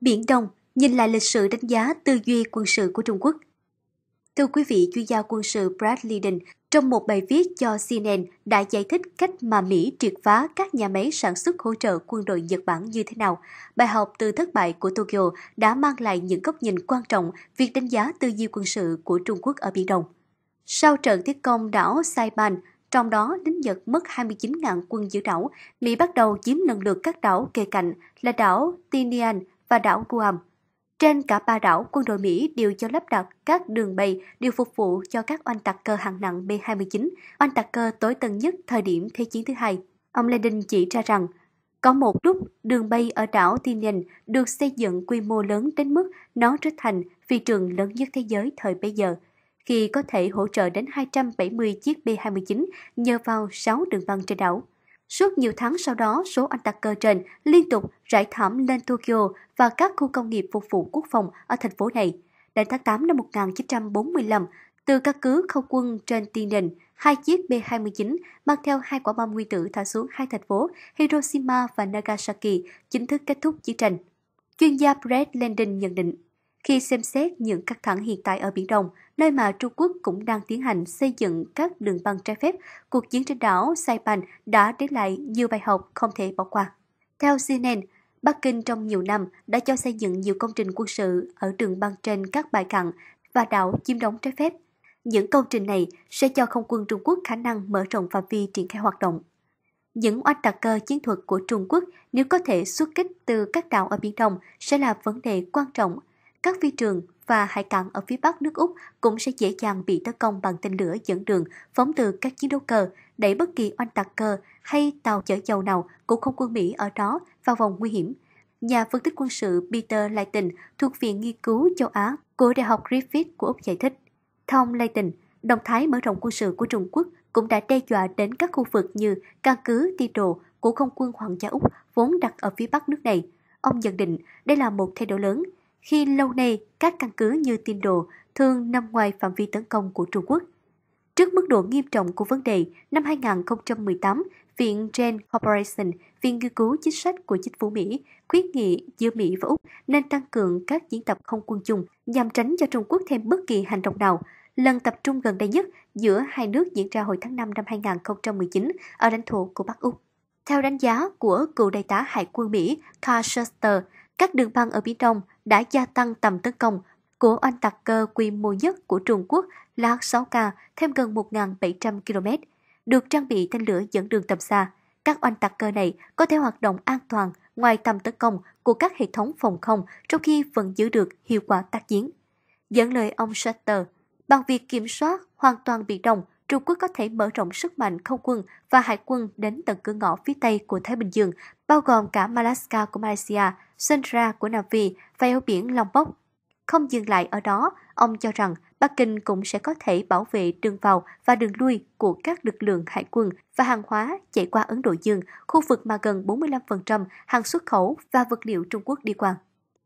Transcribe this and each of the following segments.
Biển Đông nhìn lại lịch sử đánh giá tư duy quân sự của Trung Quốc. Thưa quý vị, chuyên gia quân sự Brad Liden trong một bài viết cho CNN đã giải thích cách mà Mỹ triệt phá các nhà máy sản xuất hỗ trợ quân đội Nhật Bản như thế nào. Bài học từ thất bại của Tokyo đã mang lại những góc nhìn quan trọng việc đánh giá tư duy quân sự của Trung Quốc ở Biển Đông. Sau trận thiết công đảo Saipan, trong đó đến Nhật mất 29.000 quân giữ đảo, Mỹ bắt đầu chiếm lần lượt các đảo kề cạnh là đảo Tinian và đảo Guam. Trên cả ba đảo, quân đội Mỹ đều cho lắp đặt các đường bay đều phục vụ cho các oanh tạc cơ hạng nặng B-29, oanh tạc cơ tối tân nhất thời điểm Thế chiến thứ hai. Ông Lenin chỉ ra rằng, có một lúc đường bay ở đảo Tinian được xây dựng quy mô lớn đến mức nó trở thành phi trường lớn nhất thế giới thời bấy giờ, khi có thể hỗ trợ đến 270 chiếc B-29 nhờ vào 6 đường băng trên đảo. Suốt nhiều tháng sau đó, số anh cơ trên liên tục rải thảm lên Tokyo và các khu công nghiệp phục vụ quốc phòng ở thành phố này. Đến tháng 8 năm 1945, từ các cứ không quân trên tiền đình, hai chiếc B-29 mang theo hai quả bom nguyên tử thả xuống hai thành phố Hiroshima và Nagasaki chính thức kết thúc chiến tranh. Chuyên gia Brett Landon nhận định. Khi xem xét những căng thẳng hiện tại ở Biển Đông, nơi mà Trung Quốc cũng đang tiến hành xây dựng các đường băng trái phép, cuộc chiến trên đảo Saipan đã để lại nhiều bài học không thể bỏ qua. Theo CNN, Bắc Kinh trong nhiều năm đã cho xây dựng nhiều công trình quân sự ở đường băng trên các bãi cạn và đảo chiếm đóng trái phép. Những công trình này sẽ cho không quân Trung Quốc khả năng mở rộng phạm vi triển khai hoạt động. Những oanh tạc cơ chiến thuật của Trung Quốc nếu có thể xuất kích từ các đảo ở Biển Đông sẽ là vấn đề quan trọng các phi trường và hải cảng ở phía bắc nước Úc cũng sẽ dễ dàng bị tấn công bằng tên lửa dẫn đường phóng từ các chiến đấu cơ đẩy bất kỳ oanh tạc cơ hay tàu chở dầu nào của không quân Mỹ ở đó vào vòng nguy hiểm. Nhà phân tích quân sự Peter Layton thuộc Viện Nghiên cứu Châu Á của Đại học Griffith của Úc giải thích. Thông Layton, động thái mở rộng quân sự của Trung Quốc cũng đã đe dọa đến các khu vực như căn cứ Ti Đồ của không quân Hoàng gia Úc vốn đặt ở phía bắc nước này. Ông nhận định đây là một thay đổi lớn – khi lâu nay các căn cứ như tin đồ thường nằm ngoài phạm vi tấn công của Trung Quốc. Trước mức độ nghiêm trọng của vấn đề, năm 2018, Viện Gen Corporation, Viện nghiên cứu chính sách của chính phủ Mỹ, khuyến nghị giữa Mỹ và Úc nên tăng cường các diễn tập không quân chung nhằm tránh cho Trung Quốc thêm bất kỳ hành động nào. Lần tập trung gần đây nhất giữa hai nước diễn ra hồi tháng 5 năm 2019 ở lãnh thổ của Bắc Úc. Theo đánh giá của cựu đại tá Hải quân Mỹ Carl Schuster, các đường băng ở Biển Đông đã gia tăng tầm tấn công của oanh tạc cơ quy mô nhất của Trung Quốc là H-6K thêm gần 1.700 km, được trang bị tên lửa dẫn đường tầm xa. Các oanh tạc cơ này có thể hoạt động an toàn ngoài tầm tấn công của các hệ thống phòng không trong khi vẫn giữ được hiệu quả tác chiến. Dẫn lời ông Shatter, bằng việc kiểm soát hoàn toàn bị Đông, Trung Quốc có thể mở rộng sức mạnh không quân và hải quân đến tận cửa ngõ phía Tây của Thái Bình Dương, bao gồm cả Malacca của Malaysia, Sandra của Nam Phi và eo biển Long Bốc. Không dừng lại ở đó, ông cho rằng Bắc Kinh cũng sẽ có thể bảo vệ đường vào và đường lui của các lực lượng hải quân và hàng hóa chạy qua Ấn Độ Dương, khu vực mà gần 45% hàng xuất khẩu và vật liệu Trung Quốc đi qua.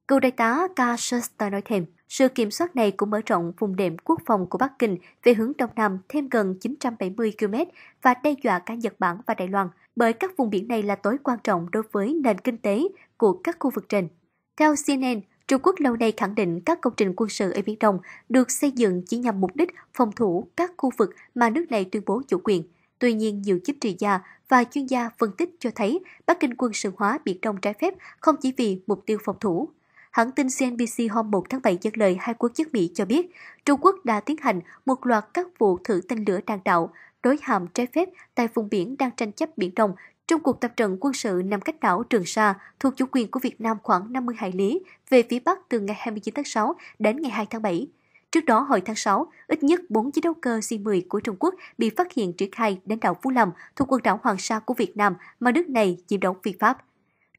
Cựu đại tá K. Schuster nói thêm, sự kiểm soát này cũng mở rộng vùng đệm quốc phòng của Bắc Kinh về hướng Đông Nam thêm gần 970 km và đe dọa cả Nhật Bản và Đài Loan, bởi các vùng biển này là tối quan trọng đối với nền kinh tế của các khu vực trên. Theo CNN, Trung Quốc lâu nay khẳng định các công trình quân sự ở Biển Đông được xây dựng chỉ nhằm mục đích phòng thủ các khu vực mà nước này tuyên bố chủ quyền. Tuy nhiên, nhiều chính trị gia và chuyên gia phân tích cho thấy Bắc Kinh quân sự hóa Biển Đông trái phép không chỉ vì mục tiêu phòng thủ. Hãng tin CNBC hôm 1 tháng 7 dẫn lời hai quốc chức Mỹ cho biết, Trung Quốc đã tiến hành một loạt các vụ thử tên lửa đạn đạo, đối hàm trái phép tại vùng biển đang tranh chấp Biển Đông trong cuộc tập trận quân sự nằm cách đảo Trường Sa thuộc chủ quyền của Việt Nam khoảng 50 hải lý về phía Bắc từ ngày 29 tháng 6 đến ngày 2 tháng 7. Trước đó, hồi tháng 6, ít nhất 4 chiến đấu cơ C-10 của Trung Quốc bị phát hiện triển khai đến đảo Phú Lâm thuộc quần đảo Hoàng Sa của Việt Nam mà nước này chiếm đóng phi pháp.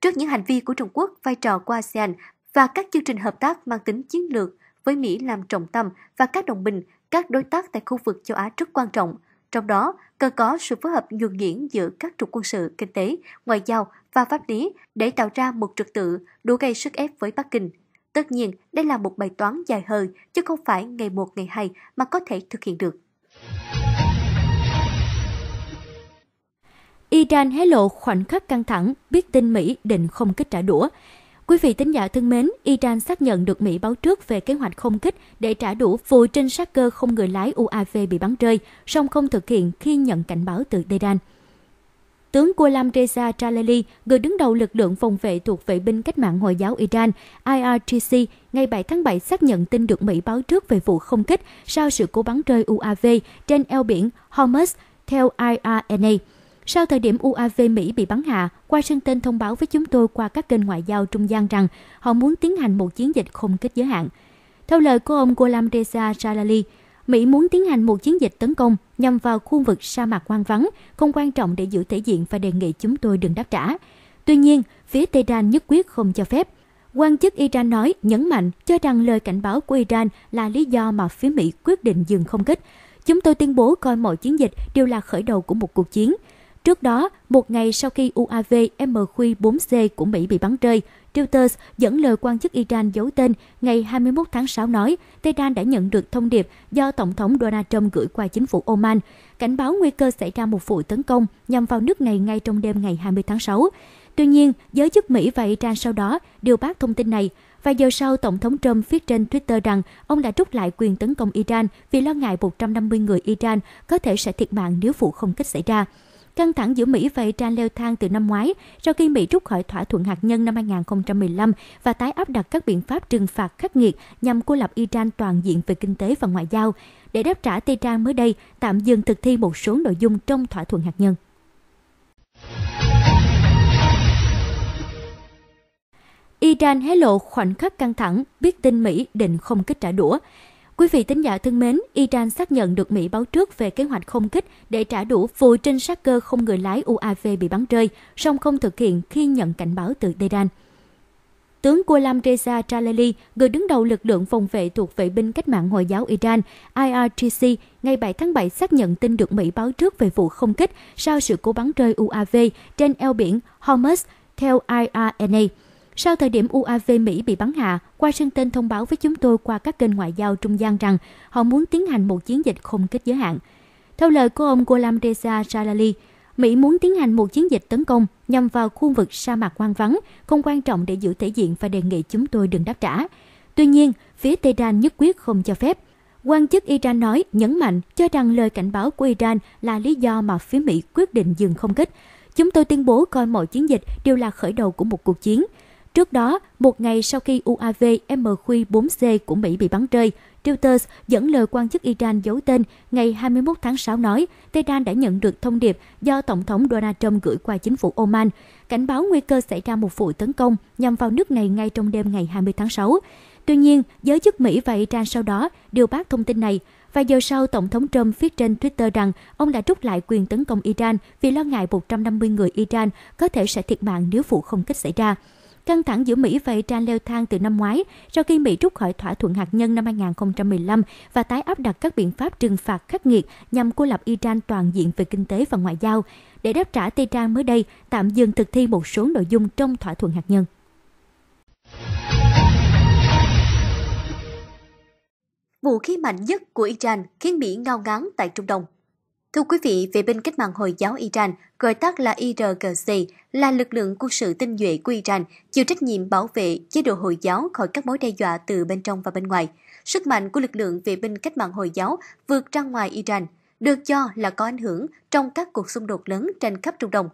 Trước những hành vi của Trung Quốc, vai trò của ASEAN và các chương trình hợp tác mang tính chiến lược với Mỹ làm trọng tâm và các đồng minh, các đối tác tại khu vực châu Á rất quan trọng. Trong đó, cần có sự phối hợp nhuần nhuyễn giữa các trục quân sự, kinh tế, ngoại giao và pháp lý để tạo ra một trật tự đủ gây sức ép với Bắc Kinh. Tất nhiên, đây là một bài toán dài hơi, chứ không phải ngày một ngày hai mà có thể thực hiện được. Iran hé lộ khoảnh khắc căng thẳng, biết tin Mỹ định không kích trả đũa. Quý vị tín giả thân mến, Iran xác nhận được Mỹ báo trước về kế hoạch không kích để trả đủ vụ trinh sát cơ không người lái UAV bị bắn rơi, song không thực hiện khi nhận cảnh báo từ Tehran. Tướng Ghulam Reza Jalali, người đứng đầu lực lượng phòng vệ thuộc vệ binh cách mạng Hồi giáo Iran, IRGC, ngày 7 tháng 7 xác nhận tin được Mỹ báo trước về vụ không kích sau sự cố bắn rơi UAV trên eo biển Hormuz theo IRNA. Sau thời điểm UAV Mỹ bị bắn hạ, Washington thông báo với chúng tôi qua các kênh ngoại giao trung gian rằng họ muốn tiến hành một chiến dịch không kích giới hạn. Theo lời của ông Ghulam Reza Jalali, Mỹ muốn tiến hành một chiến dịch tấn công nhằm vào khu vực sa mạc hoang vắng, không quan trọng để giữ thể diện và đề nghị chúng tôi đừng đáp trả. Tuy nhiên, phía Tehran nhất quyết không cho phép. Quan chức Iran nói nhấn mạnh cho rằng lời cảnh báo của Iran là lý do mà phía Mỹ quyết định dừng không kích. Chúng tôi tuyên bố coi mọi chiến dịch đều là khởi đầu của một cuộc chiến. Trước đó, một ngày sau khi UAV MQ-4C của Mỹ bị bắn rơi, Reuters dẫn lời quan chức Iran giấu tên ngày 21 tháng 6 nói Tehran đã nhận được thông điệp do Tổng thống Donald Trump gửi qua chính phủ Oman, cảnh báo nguy cơ xảy ra một vụ tấn công nhằm vào nước này ngay trong đêm ngày 20 tháng 6. Tuy nhiên, giới chức Mỹ và Iran sau đó đều bác thông tin này. Vài giờ sau, Tổng thống Trump viết trên Twitter rằng ông đã rút lại quyền tấn công Iran vì lo ngại 150 người Iran có thể sẽ thiệt mạng nếu vụ không kích xảy ra. Căng thẳng giữa Mỹ và Iran leo thang từ năm ngoái sau khi Mỹ rút khỏi thỏa thuận hạt nhân năm 2015 và tái áp đặt các biện pháp trừng phạt khắc nghiệt nhằm cô lập Iran toàn diện về kinh tế và ngoại giao để đáp trả Tehran mới đây tạm dừng thực thi một số nội dung trong thỏa thuận hạt nhân. Iran hé lộ khoảnh khắc căng thẳng, biết tin Mỹ định không kích trả đũa. Quý vị tính giả thân mến, Iran xác nhận được Mỹ báo trước về kế hoạch không kích để trả đủ vụ trinh sát cơ không người lái UAV bị bắn rơi, song không thực hiện khi nhận cảnh báo từ Tehran. Tướng Ghulam Reza Jalali, người đứng đầu lực lượng phòng vệ thuộc vệ binh cách mạng Hồi giáo Iran, IRGC, ngày 7 tháng 7 xác nhận tin được Mỹ báo trước về vụ không kích sau sự cố bắn rơi UAV trên eo biển Hormuz, theo IRNA. Sau thời điểm UAV Mỹ bị bắn hạ, Washington thông báo với chúng tôi qua các kênh ngoại giao trung gian rằng họ muốn tiến hành một chiến dịch không kích giới hạn. Theo lời của ông Ghulam Reza Jalali, Mỹ muốn tiến hành một chiến dịch tấn công nhằm vào khu vực sa mạc hoang vắng, không quan trọng để giữ thể diện và đề nghị chúng tôi đừng đáp trả. Tuy nhiên, phía Tehran nhất quyết không cho phép. Quan chức Iran nói nhấn mạnh cho rằng lời cảnh báo của Iran là lý do mà phía Mỹ quyết định dừng không kích. Chúng tôi tuyên bố coi mọi chiến dịch đều là khởi đầu của một cuộc chiến. Trước đó, một ngày sau khi UAV MQ-4C của Mỹ bị bắn rơi, Reuters dẫn lời quan chức Iran giấu tên ngày 21 tháng 6 nói Tehran đã nhận được thông điệp do Tổng thống Donald Trump gửi qua chính phủ Oman, cảnh báo nguy cơ xảy ra một vụ tấn công nhằm vào nước này ngay trong đêm ngày 20 tháng 6. Tuy nhiên, giới chức Mỹ và Iran sau đó đều bác thông tin này. Vài giờ sau, Tổng thống Trump viết trên Twitter rằng ông đã rút lại quyền tấn công Iran vì lo ngại 150 người Iran có thể sẽ thiệt mạng nếu vụ không kích xảy ra. Căng thẳng giữa Mỹ và Iran leo thang từ năm ngoái sau khi Mỹ rút khỏi thỏa thuận hạt nhân năm 2015 và tái áp đặt các biện pháp trừng phạt khắc nghiệt nhằm cô lập Iran toàn diện về kinh tế và ngoại giao để đáp trả Tehran mới đây tạm dừng thực thi một số nội dung trong thỏa thuận hạt nhân. Vũ khí mạnh nhất của Iran khiến Mỹ ngao ngán tại Trung Đông Thưa quý vị, vệ binh cách mạng Hồi giáo Iran, gọi tắt là IRGC, là lực lượng quân sự tinh nhuệ của Iran, chịu trách nhiệm bảo vệ chế độ Hồi giáo khỏi các mối đe dọa từ bên trong và bên ngoài. Sức mạnh của lực lượng vệ binh cách mạng Hồi giáo vượt ra ngoài Iran, được cho là có ảnh hưởng trong các cuộc xung đột lớn trên khắp Trung Đông.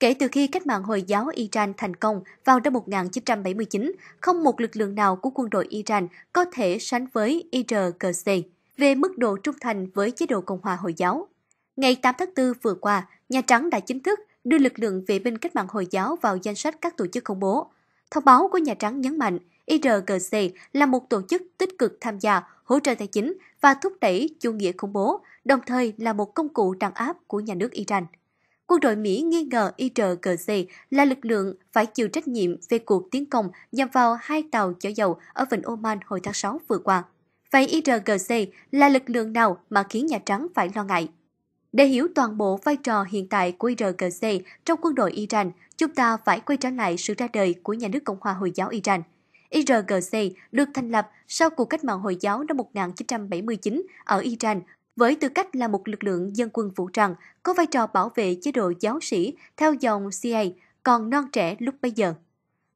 Kể từ khi cách mạng Hồi giáo Iran thành công vào năm 1979, không một lực lượng nào của quân đội Iran có thể sánh với IRGC về mức độ trung thành với chế độ Cộng hòa Hồi giáo. Ngày 8 tháng 4 vừa qua, Nhà Trắng đã chính thức đưa lực lượng vệ binh cách mạng Hồi giáo vào danh sách các tổ chức khủng bố. Thông báo của Nhà Trắng nhấn mạnh IRGC là một tổ chức tích cực tham gia, hỗ trợ tài chính và thúc đẩy chủ nghĩa khủng bố, đồng thời là một công cụ tràn áp của nhà nước Iran. Quân đội Mỹ nghi ngờ IRGC là lực lượng phải chịu trách nhiệm về cuộc tiến công nhằm vào hai tàu chở dầu ở Vịnh Oman hồi tháng 6 vừa qua. Vậy IRGC là lực lượng nào mà khiến Nhà Trắng phải lo ngại? Để hiểu toàn bộ vai trò hiện tại của IRGC trong quân đội Iran, chúng ta phải quay trở lại sự ra đời của nhà nước Cộng hòa Hồi giáo Iran. IRGC được thành lập sau cuộc cách mạng Hồi giáo năm 1979 ở Iran với tư cách là một lực lượng dân quân vũ trang có vai trò bảo vệ chế độ giáo sĩ theo dòng CIA còn non trẻ lúc bấy giờ.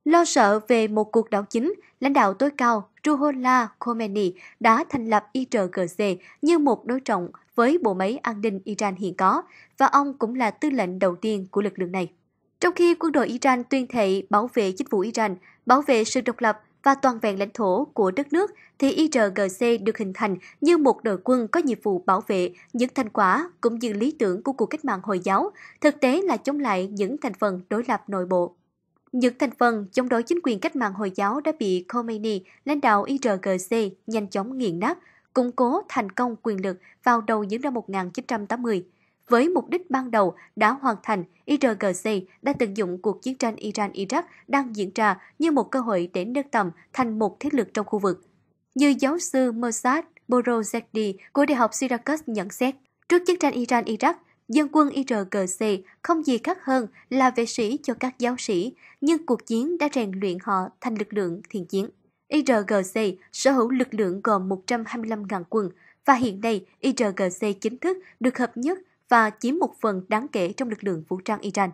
Lo sợ về một cuộc đảo chính, lãnh đạo tối cao Ruhollah Khomeini đã thành lập IRGC như một đối trọng với bộ máy an ninh Iran hiện có và ông cũng là tư lệnh đầu tiên của lực lượng này. Trong khi quân đội Iran tuyên thệ bảo vệ chính phủ Iran, bảo vệ sự độc lập và toàn vẹn lãnh thổ của đất nước, thì IRGC được hình thành như một đội quân có nhiệm vụ bảo vệ những thành quả cũng như lý tưởng của cuộc cách mạng Hồi giáo, thực tế là chống lại những thành phần đối lập nội bộ. Những thành phần chống đối chính quyền cách mạng Hồi giáo đã bị Khomeini, lãnh đạo IRGC, nhanh chóng nghiền nát, củng cố thành công quyền lực vào đầu những năm 1980. Với mục đích ban đầu đã hoàn thành, IRGC đã tận dụng cuộc chiến tranh Iran-Iraq đang diễn ra như một cơ hội để nâng tầm thành một thế lực trong khu vực. Như giáo sư Mossad Borozekdi của Đại học Syracuse nhận xét, trước chiến tranh Iran-Iraq, dân quân IRGC không gì khác hơn là vệ sĩ cho các giáo sĩ, nhưng cuộc chiến đã rèn luyện họ thành lực lượng thiền chiến. IRGC sở hữu lực lượng gồm 125.000 quân và hiện nay IRGC chính thức được hợp nhất và chiếm một phần đáng kể trong lực lượng vũ trang Iran.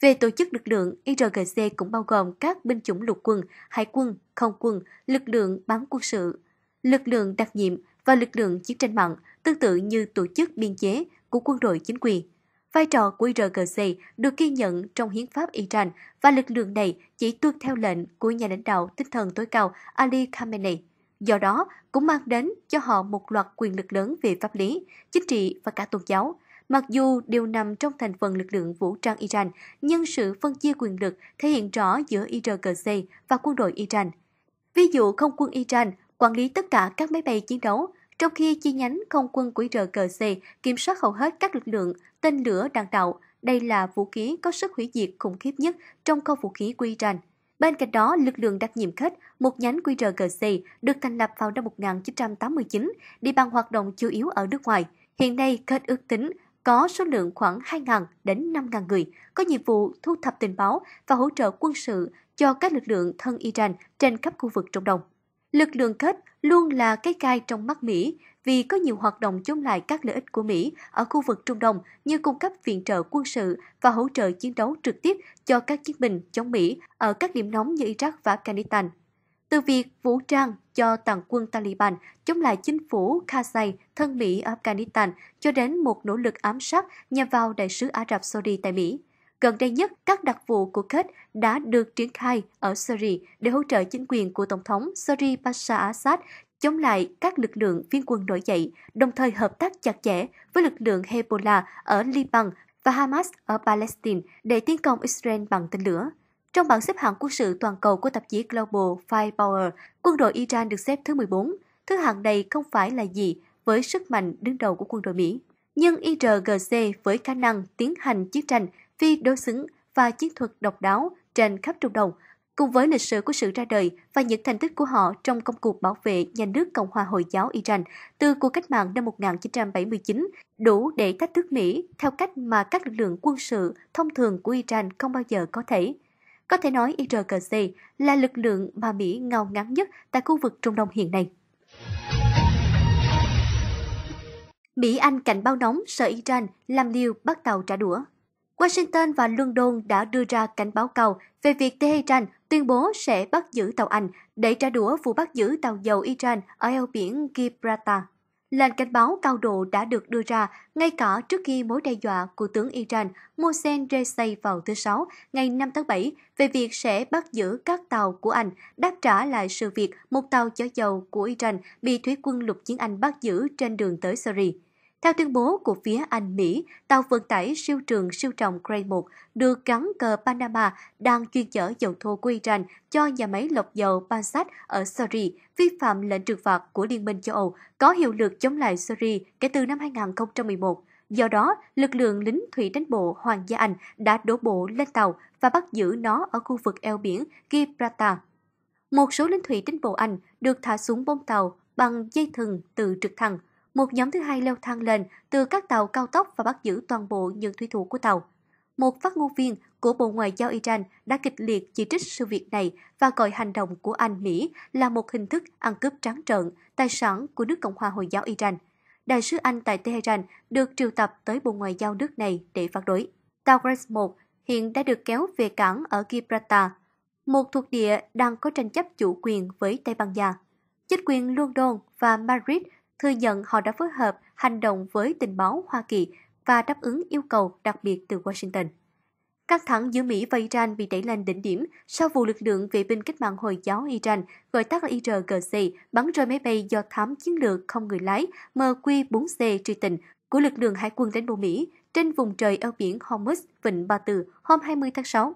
Về tổ chức lực lượng, IRGC cũng bao gồm các binh chủng lục quân, hải quân, không quân, lực lượng bán quân sự, lực lượng đặc nhiệm và lực lượng chiến tranh mạng, tương tự như tổ chức biên chế của quân đội chính quyền. Vai trò của IRGC được ghi nhận trong hiến pháp Iran và lực lượng này chỉ tuân theo lệnh của nhà lãnh đạo tinh thần tối cao Ali Khamenei. Do đó, cũng mang đến cho họ một loạt quyền lực lớn về pháp lý, chính trị và cả tôn giáo. Mặc dù đều nằm trong thành phần lực lượng vũ trang Iran, nhưng sự phân chia quyền lực thể hiện rõ giữa IRGC và quân đội Iran. Ví dụ không quân Iran quản lý tất cả các máy bay chiến đấu trong khi chi nhánh không quân của RKC kiểm soát hầu hết các lực lượng, tên lửa đạn đạo. Đây là vũ khí có sức hủy diệt khủng khiếp nhất trong kho vũ khí của Iran. Bên cạnh đó, lực lượng đặc nhiệm kết, một nhánh QRGC, được thành lập vào năm 1989, địa bàn hoạt động chủ yếu ở nước ngoài. Hiện nay, kết ước tính có số lượng khoảng 2.000 đến 5.000 người, có nhiệm vụ thu thập tình báo và hỗ trợ quân sự cho các lực lượng thân Iran trên khắp khu vực Trung Đông. Lực lượng kết luôn là cái gai trong mắt Mỹ vì có nhiều hoạt động chống lại các lợi ích của Mỹ ở khu vực Trung Đông như cung cấp viện trợ quân sự và hỗ trợ chiến đấu trực tiếp cho các chiến binh chống Mỹ ở các điểm nóng như Iraq và Afghanistan. Từ việc vũ trang cho tàn quân Taliban chống lại chính phủ Karzai thân Mỹ ở Afghanistan cho đến một nỗ lực ám sát nhằm vào đại sứ Ả Rập Saudi tại Mỹ. Gần đây nhất, các đặc vụ của Kết đã được triển khai ở Syria để hỗ trợ chính quyền của Tổng thống Syria Bashar Assad chống lại các lực lượng phiên quân nổi dậy, đồng thời hợp tác chặt chẽ với lực lượng Hezbollah ở Liban và Hamas ở Palestine để tiến công Israel bằng tên lửa. Trong bảng xếp hạng quân sự toàn cầu của tạp chí Global Firepower, quân đội Iran được xếp thứ 14. Thứ hạng này không phải là gì với sức mạnh đứng đầu của quân đội Mỹ. Nhưng IRGC với khả năng tiến hành chiến tranh phi đối xứng và chiến thuật độc đáo trên khắp Trung Đông, cùng với lịch sử của sự ra đời và những thành tích của họ trong công cuộc bảo vệ nhà nước Cộng hòa Hồi giáo Iran từ cuộc cách mạng năm 1979, đủ để thách thức Mỹ theo cách mà các lực lượng quân sự thông thường của Iran không bao giờ có thể. Có thể nói IRGC là lực lượng mà Mỹ ngao ngắn nhất tại khu vực Trung Đông hiện nay. Mỹ-Anh cảnh báo nóng sợ Iran làm liều bắt tàu trả đũa. Washington và London đã đưa ra cảnh báo cao về việc Tehran tuyên bố sẽ bắt giữ tàu Anh để trả đũa vụ bắt giữ tàu dầu Iran ở eo biển Gibraltar. Lệnh cảnh báo cao độ đã được đưa ra ngay cả trước khi mối đe dọa của tướng Iran Mohsen Rezai vào thứ Sáu ngày 5 tháng 7 về việc sẽ bắt giữ các tàu của Anh đáp trả lại sự việc một tàu chở dầu của Iran bị thủy quân lục chiến Anh bắt giữ trên đường tới Syria. Theo tuyên bố của phía Anh Mỹ, tàu vận tải siêu trường siêu trọng Gray 1 được gắn cờ Panama đang chuyên chở dầu thô của Iran cho nhà máy lọc dầu Pansat ở Syria vi phạm lệnh trừng phạt của Liên minh châu Âu có hiệu lực chống lại Syria kể từ năm 2011. Do đó, lực lượng lính thủy đánh bộ Hoàng gia Anh đã đổ bộ lên tàu và bắt giữ nó ở khu vực eo biển Gibraltar. Một số lính thủy đánh bộ Anh được thả xuống bông tàu bằng dây thừng từ trực thăng. Một nhóm thứ hai leo thang lên từ các tàu cao tốc và bắt giữ toàn bộ những thủy thủ của tàu. Một phát ngôn viên của Bộ Ngoại giao Iran đã kịch liệt chỉ trích sự việc này và gọi hành động của Anh Mỹ là một hình thức ăn cướp trắng trợn tài sản của nước Cộng hòa Hồi giáo Iran. Đại sứ Anh tại Tehran được triệu tập tới Bộ Ngoại giao nước này để phản đối. Tàu Grace 1 hiện đã được kéo về cảng ở Gibraltar, một thuộc địa đang có tranh chấp chủ quyền với Tây Ban Nha. Chính quyền London và Madrid thừa nhận họ đã phối hợp hành động với tình báo Hoa Kỳ và đáp ứng yêu cầu đặc biệt từ Washington. Căng thẳng giữa Mỹ và Iran bị đẩy lên đỉnh điểm sau vụ lực lượng vệ binh cách mạng Hồi giáo Iran, gọi tắt là IRGC, bắn rơi máy bay do thám chiến lược không người lái MQ-4C Truy Triton của lực lượng hải quân đánh bộ Mỹ trên vùng trời eo biển Hormuz, Vịnh Ba Tư hôm 20 tháng 6.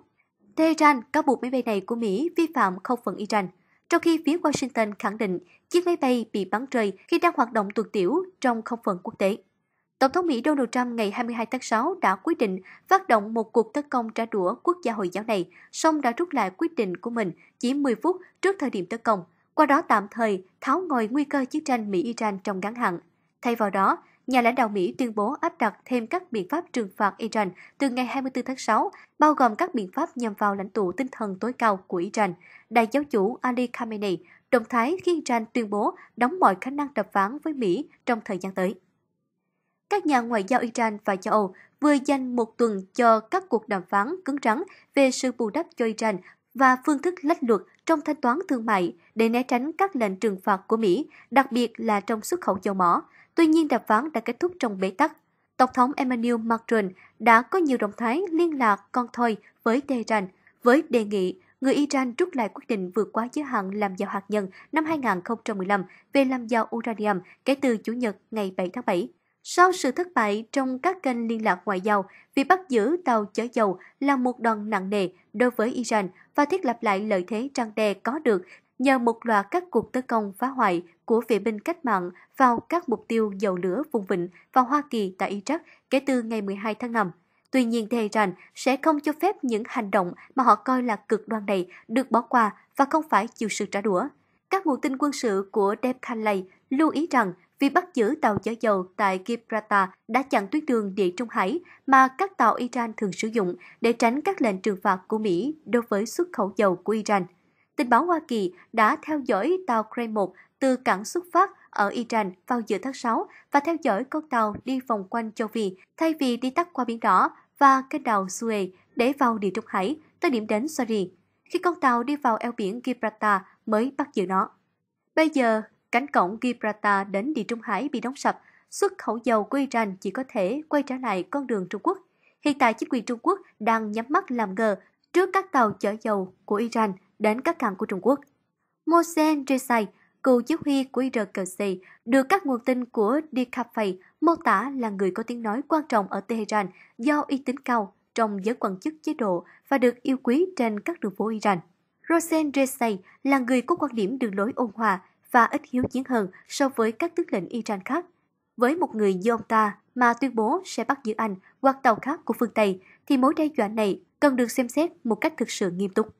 Tehran cáo buộc máy bay này của Mỹ vi phạm không phận Iran – trong khi phía Washington khẳng định chiếc máy bay bị bắn rơi khi đang hoạt động tuần tiểu trong không phận quốc tế. Tổng thống Mỹ Donald Trump ngày 22 tháng 6 đã quyết định phát động một cuộc tấn công trả đũa quốc gia Hồi giáo này, song đã rút lại quyết định của mình chỉ 10 phút trước thời điểm tấn công, qua đó tạm thời tháo ngòi nguy cơ chiến tranh Mỹ-Iran trong ngắn hạn. Thay vào đó, nhà lãnh đạo Mỹ tuyên bố áp đặt thêm các biện pháp trừng phạt Iran từ ngày 24 tháng 6, bao gồm các biện pháp nhằm vào lãnh tụ tinh thần tối cao của Iran, đại giáo chủ Ali Khamenei, động thái khi Iran tuyên bố đóng mọi khả năng đàm phán với Mỹ trong thời gian tới. Các nhà ngoại giao Iran và châu Âu vừa dành một tuần cho các cuộc đàm phán cứng rắn về sự bù đắp cho Iran và phương thức lách luật trong thanh toán thương mại để né tránh các lệnh trừng phạt của Mỹ, đặc biệt là trong xuất khẩu dầu mỏ, Tuy nhiên đàm phán đã kết thúc trong bế tắc. Tổng thống Emmanuel Macron đã có nhiều động thái liên lạc con thoi với Tehran với đề nghị người Iran rút lại quyết định vượt quá giới hạn làm giàu hạt nhân năm 2015 về làm giàu uranium kể từ Chủ nhật ngày 7 tháng 7. Sau sự thất bại trong các kênh liên lạc ngoại giao, việc bắt giữ tàu chở dầu là một đòn nặng nề đối với Iran và thiết lập lại lợi thế trang đe có được nhờ một loạt các cuộc tấn công phá hoại của vệ binh cách mạng vào các mục tiêu dầu lửa vùng vịnh và Hoa Kỳ tại Iraq kể từ ngày 12 tháng 5. Tuy nhiên, Tehran sẽ không cho phép những hành động mà họ coi là cực đoan này được bỏ qua và không phải chịu sự trả đũa. Các nguồn tin quân sự của Deb Khalay lưu ý rằng việc bắt giữ tàu chở dầu tại Gibraltar đã chặn tuyến đường Địa Trung Hải mà các tàu Iran thường sử dụng để tránh các lệnh trừng phạt của Mỹ đối với xuất khẩu dầu của Iran. Tình báo Hoa Kỳ đã theo dõi tàu Crane 1 từ cảng xuất phát ở Iran vào giữa tháng 6 và theo dõi con tàu đi vòng quanh châu Phi thay vì đi tắt qua Biển Đỏ và kênh đào Suez để vào Địa Trung Hải tới điểm đến Syria, khi con tàu đi vào eo biển Gibraltar mới bắt giữ nó. Bây giờ, cánh cổng Gibraltar đến Địa Trung Hải bị đóng sập, xuất khẩu dầu của Iran chỉ có thể quay trở lại con đường Trung Quốc. Hiện tại chính quyền Trung Quốc đang nhắm mắt làm ngờ trước các tàu chở dầu của Iran đến các cảng của Trung Quốc. Mohsen Rezai, cựu chỉ huy của IRGC, được các nguồn tin của DKP mô tả là người có tiếng nói quan trọng ở Tehran do uy tín cao trong giới quan chức chế độ và được yêu quý trên các đường phố Iran. Rosen Resay là người có quan điểm đường lối ôn hòa và ít hiếu chiến hơn so với các tướng lĩnh Iran khác. Với một người như ông ta mà tuyên bố sẽ bắt giữ Anh hoặc tàu khác của phương Tây, thì mối đe dọa này cần được xem xét một cách thực sự nghiêm túc.